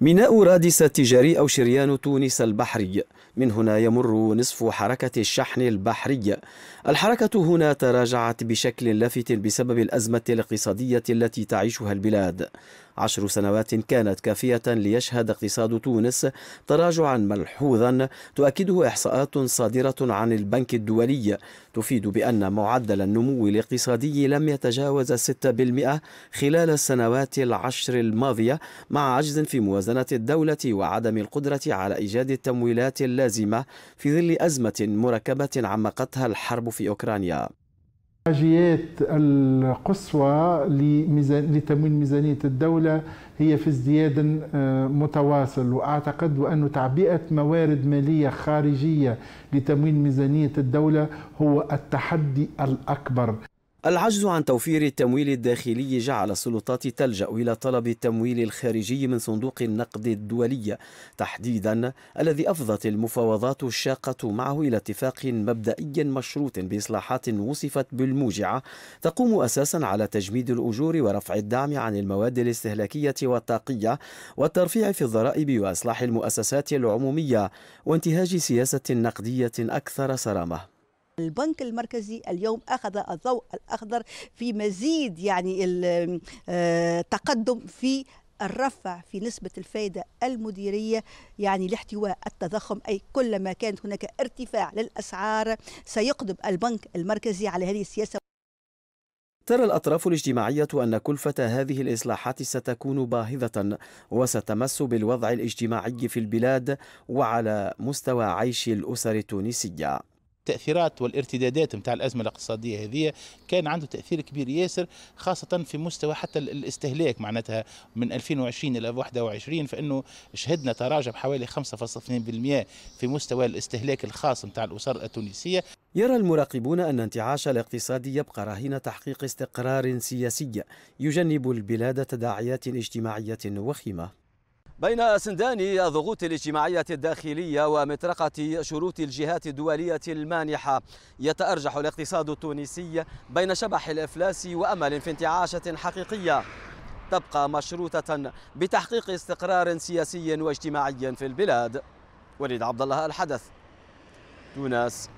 ميناء رادس التجاري أو شريان تونس البحري من هنا يمر نصف حركة الشحن البحري الحركة هنا تراجعت بشكل لافت بسبب الأزمة الاقتصادية التي تعيشها البلاد عشر سنوات كانت كافية ليشهد اقتصاد تونس تراجعا ملحوظا تؤكده إحصاءات صادرة عن البنك الدولي تفيد بأن معدل النمو الاقتصادي لم يتجاوز 6% خلال السنوات العشر الماضية مع عجز في موازنة موازنة الدولة وعدم القدرة على إيجاد التمويلات اللازمة في ظل أزمة مركبة عمقتها الحرب في أوكرانيا الحاجيات القصوى لتمويل ميزانية الدولة هي في ازدياد آه، متواصل وأعتقد أن تعبئة موارد مالية خارجية لتمويل ميزانية الدولة هو التحدي الأكبر العجز عن توفير التمويل الداخلي جعل السلطات تلجأ إلى طلب التمويل الخارجي من صندوق النقد الدولي تحديدا الذي أفضت المفاوضات الشاقة معه إلى اتفاق مبدئي مشروط بإصلاحات وصفت بالموجعة تقوم أساسا على تجميد الأجور ورفع الدعم عن المواد الاستهلاكية والطاقية والترفيع في الضرائب وإصلاح المؤسسات العمومية وانتهاج سياسة نقدية أكثر صرامة البنك المركزي اليوم أخذ الضوء الأخضر في مزيد يعني التقدم آه، في الرفع في نسبة الفائدة المديرية يعني لاحتواء التضخم أي كلما كانت هناك ارتفاع للأسعار سيقدم البنك المركزي على هذه السياسة ترى الأطراف الاجتماعية أن كلفة هذه الإصلاحات ستكون باهظة وستمس بالوضع الاجتماعي في البلاد وعلى مستوى عيش الأسر التونسية التاثيرات والارتدادات نتاع الازمه الاقتصاديه هذه كان عنده تاثير كبير ياسر خاصه في مستوى حتى الاستهلاك معناتها من 2020 الى 21 فانه شهدنا تراجع بحوالي 5.2% في مستوى الاستهلاك الخاص نتاع الاسر التونسيه يرى المراقبون أن انتعاش الاقتصاد يبقى رهين تحقيق استقرار سياسي يجنب البلاد تداعيات اجتماعية وخيمة بين سندان الضغوط الاجتماعية الداخلية ومطرقة شروط الجهات الدولية المانحة يتأرجح الاقتصاد التونسي بين شبح الإفلاس وأمل في انتعاشة حقيقية تبقى مشروطة بتحقيق استقرار سياسي واجتماعي في البلاد وليد عبد الله الحدث تونس